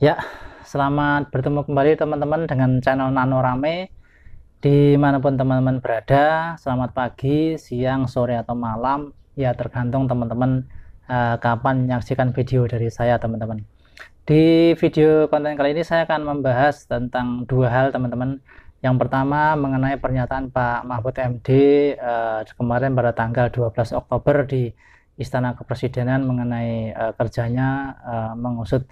Ya, selamat bertemu kembali teman-teman dengan channel Nano Rame dimanapun teman-teman berada. Selamat pagi, siang, sore atau malam. Ya tergantung teman-teman uh, kapan menyaksikan video dari saya teman-teman. Di video konten kali ini saya akan membahas tentang dua hal teman-teman. Yang pertama mengenai pernyataan Pak Mahfud MD uh, eh, kemarin pada tanggal 12 Oktober di Istana Kepresidenan mengenai uh, kerjanya uh, mengusut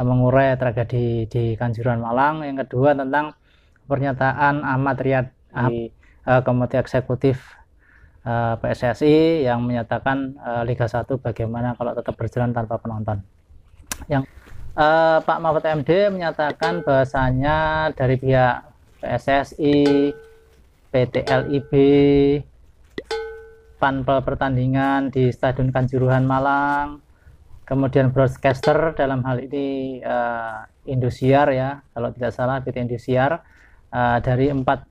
mengurai ya, tragedi di Kanjuruhan Malang. Yang kedua tentang pernyataan Ahmad Riyad di uh, eh, Komite Eksekutif uh, eh, PSSI yang menyatakan uh, Liga 1 bagaimana kalau tetap berjalan tanpa penonton. Yang uh, Pak Mahfud MD menyatakan bahasanya dari pihak PSSI, PT LIB, panpel pertandingan di Stadion Kanjuruhan Malang, kemudian broadcaster dalam hal ini uh, Indosiar ya kalau tidak salah PT Indosiar uh, dari empat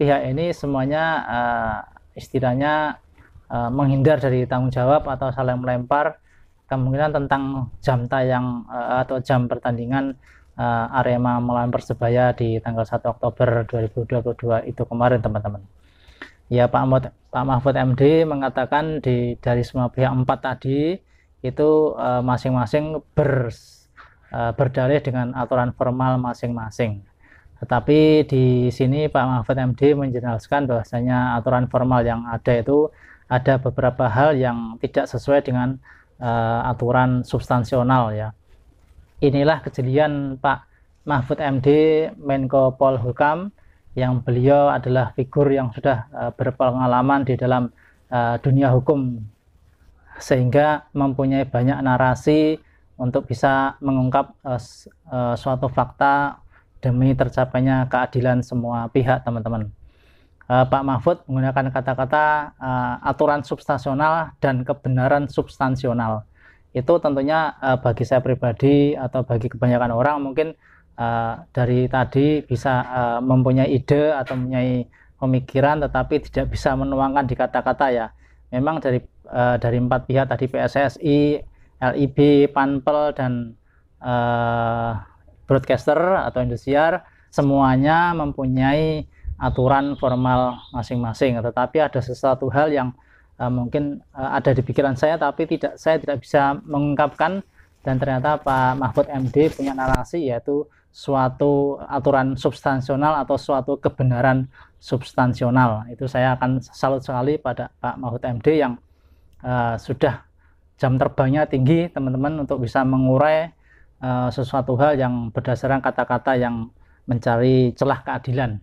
pihak ini semuanya uh, istilahnya uh, menghindar dari tanggung jawab atau saling melempar kemungkinan tentang jam tayang uh, atau jam pertandingan uh, Arema melawan Persebaya di tanggal 1 Oktober 2022 itu kemarin teman-teman ya Pak Mahfud, MD mengatakan di dari semua pihak empat tadi itu eh, masing-masing uh, ber uh, eh, berdalih dengan aturan formal masing-masing. Tetapi di sini Pak Mahfud MD menjelaskan bahwasanya aturan formal yang ada itu ada beberapa hal yang tidak sesuai dengan uh, aturan substansional ya. Inilah kejelian Pak Mahfud MD Menko Polhukam yang beliau adalah figur yang sudah uh, berpengalaman di dalam uh, dunia hukum sehingga mempunyai banyak narasi untuk bisa mengungkap uh, suatu fakta demi tercapainya keadilan semua pihak teman-teman. Uh, Pak Mahfud menggunakan kata-kata uh, aturan substansional dan kebenaran substansional. Itu tentunya uh, bagi saya pribadi atau bagi kebanyakan orang mungkin uh, dari tadi bisa uh, mempunyai ide atau mempunyai pemikiran tetapi tidak bisa menuangkan di kata-kata ya. Memang dari uh, dari empat pihak tadi PSSI, LIB, Panpel dan uh, broadcaster atau industriar semuanya mempunyai aturan formal masing-masing. Tetapi ada sesuatu hal yang uh, mungkin uh, ada di pikiran saya tapi tidak saya tidak bisa mengungkapkan dan ternyata Pak Mahfud MD punya narasi yaitu suatu aturan substansional atau suatu kebenaran substansional. Itu saya akan salut sekali pada Pak Mahfud MD yang uh, sudah jam terbangnya tinggi teman-teman untuk bisa mengurai uh, sesuatu hal yang berdasarkan kata-kata yang mencari celah keadilan.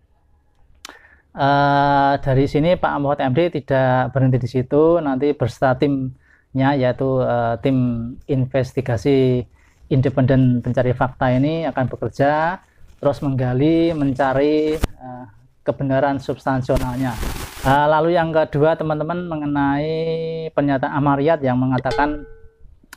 Uh, dari sini Pak Mahfud MD tidak berhenti di situ, nanti berserta timnya yaitu uh, tim investigasi independen pencari fakta ini akan bekerja terus menggali, mencari uh, kebenaran substansionalnya. Eh, lalu yang kedua teman-teman mengenai pernyataan Amariat yang mengatakan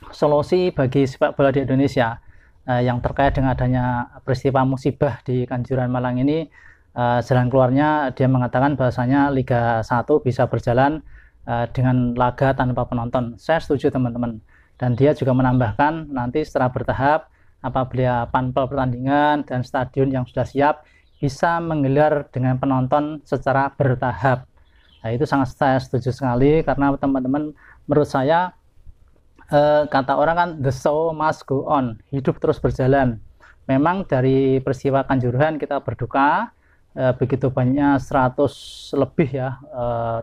solusi bagi sepak bola di Indonesia uh, yang terkait dengan adanya peristiwa musibah di Kanjuran Malang ini uh, jalan keluarnya dia mengatakan bahwasanya Liga 1 bisa berjalan uh, dengan laga tanpa penonton. Saya setuju teman-teman. Dan dia juga menambahkan nanti secara bertahap apabila panpel pertandingan dan stadion yang sudah siap bisa menggelar dengan penonton secara bertahap. Nah, itu sangat saya setuju sekali karena teman-teman menurut saya eh, kata orang kan the show must go on, hidup terus berjalan. Memang dari peristiwa Kanjuruhan kita berduka, eh, begitu banyak 100 lebih ya eh,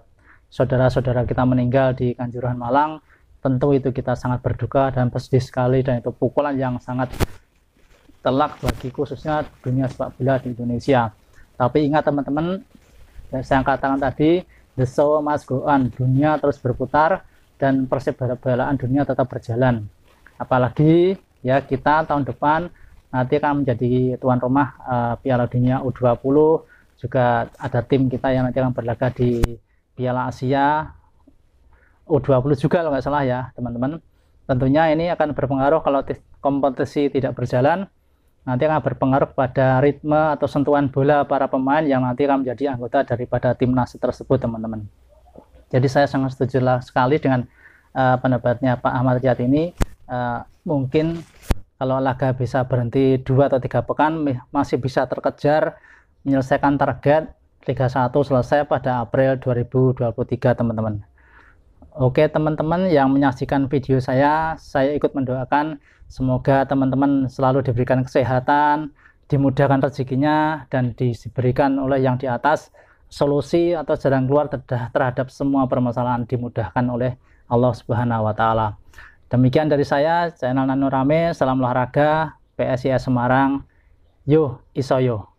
saudara-saudara eh, kita meninggal di Kanjuruhan Malang. Tentu itu kita sangat berduka dan bersedih sekali dan itu pukulan yang sangat telak bagi khususnya dunia sepak bola di Indonesia. Tapi ingat teman-teman, saya katakan tadi, The show must go on. Dunia terus berputar dan persebaya dunia tetap berjalan. Apalagi ya kita tahun depan nanti akan menjadi tuan rumah uh, Piala Dunia U20 juga ada tim kita yang nanti akan berlaga di Piala Asia U20 juga kalau nggak salah ya teman-teman tentunya ini akan berpengaruh kalau kompetisi tidak berjalan nanti akan berpengaruh pada ritme atau sentuhan bola para pemain yang nanti akan menjadi anggota daripada timnas tersebut teman-teman. Jadi saya sangat setuju sekali dengan uh, pendapatnya Pak Ahmad Riyad ini. Uh, mungkin kalau laga bisa berhenti dua atau tiga pekan masih bisa terkejar menyelesaikan target Liga 1 selesai pada April 2023 teman-teman. Oke teman-teman yang menyaksikan video saya, saya ikut mendoakan semoga teman-teman selalu diberikan kesehatan, dimudahkan rezekinya, dan diberikan oleh yang di atas solusi atau jalan keluar terhadap semua permasalahan dimudahkan oleh Allah Subhanahu wa taala. Demikian dari saya, channel Nanurame, salam olahraga, PSIS Semarang. Yo, isoyo.